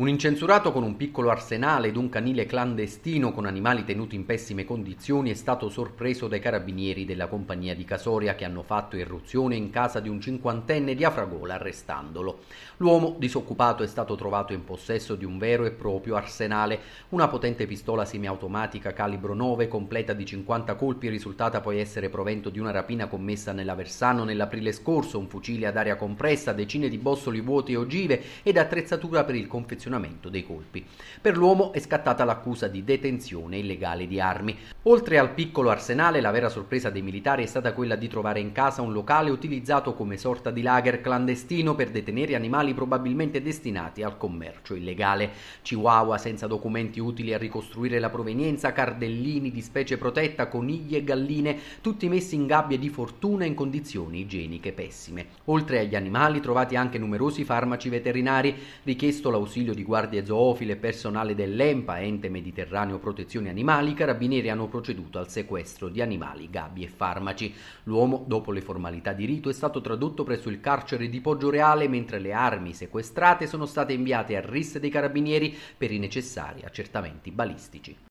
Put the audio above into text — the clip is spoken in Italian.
Un incensurato con un piccolo arsenale ed un canile clandestino con animali tenuti in pessime condizioni è stato sorpreso dai carabinieri della compagnia di Casoria che hanno fatto irruzione in casa di un cinquantenne di Afragola arrestandolo. L'uomo disoccupato è stato trovato in possesso di un vero e proprio arsenale, una potente pistola semiautomatica calibro 9 completa di 50 colpi risultata poi essere provento di una rapina commessa nella Versano nell'aprile scorso, un fucile ad aria compressa, decine di bossoli vuoti e ogive ed attrezzatura per il confezionamento perfezionamento dei colpi. Per l'uomo è scattata l'accusa di detenzione illegale di armi. Oltre al piccolo arsenale, la vera sorpresa dei militari è stata quella di trovare in casa un locale utilizzato come sorta di lager clandestino per detenere animali probabilmente destinati al commercio illegale. Chihuahua senza documenti utili a ricostruire la provenienza, cardellini di specie protetta, coniglie e galline, tutti messi in gabbie di fortuna in condizioni igieniche pessime. Oltre agli animali trovati anche numerosi farmaci veterinari, richiesto l'ausilio di guardie zoofile e personale dell'EMPA, ente mediterraneo protezione animali, i carabinieri hanno proceduto al sequestro di animali, gabbie e farmaci. L'uomo, dopo le formalità di rito, è stato tradotto presso il carcere di Poggio Reale, mentre le armi sequestrate sono state inviate a RIS dei carabinieri per i necessari accertamenti balistici.